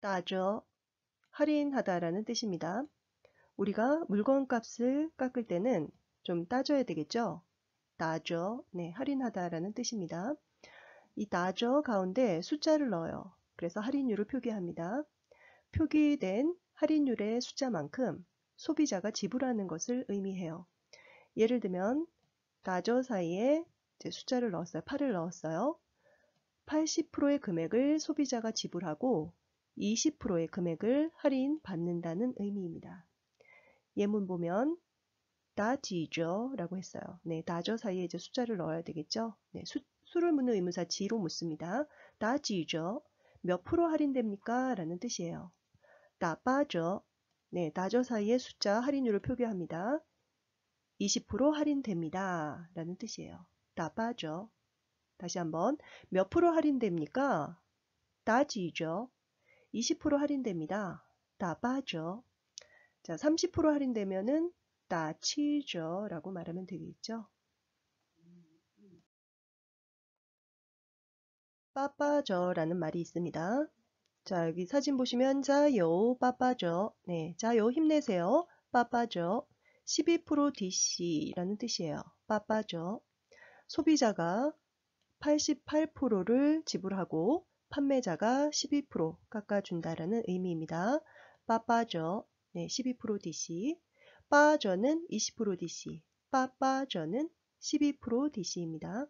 따져, 할인하다라는 뜻입니다. 우리가 물건값을 깎을 때는 좀 따져야 되겠죠? 따져, 네, 할인하다라는 뜻입니다. 이 따져 가운데 숫자를 넣어요. 그래서 할인율을 표기합니다. 표기된 할인율의 숫자만큼 소비자가 지불하는 것을 의미해요. 예를 들면 따져 사이에 숫자를 넣었어요. 8을 넣었어요. 80%의 금액을 소비자가 지불하고 20%의 금액을 할인 받는다는 의미입니다. 예문 보면 다지죠 라고 했어요. 네, 다 저 사이에 이제 숫자를 넣어야 되겠죠. 네, 수, 수를 묻는 의문사 지로 묻습니다. 다지죠. 몇 프로 할인됩니까? 라는 뜻이에요. 다빠져 네, 다 저 사이에 숫자 할인율을 표기합니다. 20% 할인됩니다. 라는 뜻이에요. 다빠져 다시 한번 몇 프로 할인됩니까? 다지죠. 20% 할인됩니다. 다 빠져. 자, 30% 할인되면은 다치죠. 라고 말하면 되겠죠. 빠빠져 라는 말이 있습니다. 자, 여기 사진 보시면 자요 빠빠져 네, 자요 힘내세요. 빠빠져12% DC라는 뜻이에요. 빠빠져 소비자가 88%를 지불하고 판매자가 12% 깎아준다라는 의미입니다. 빠빠저 네, 12% DC 빠저는 20% DC 빠빠저는 12% DC입니다.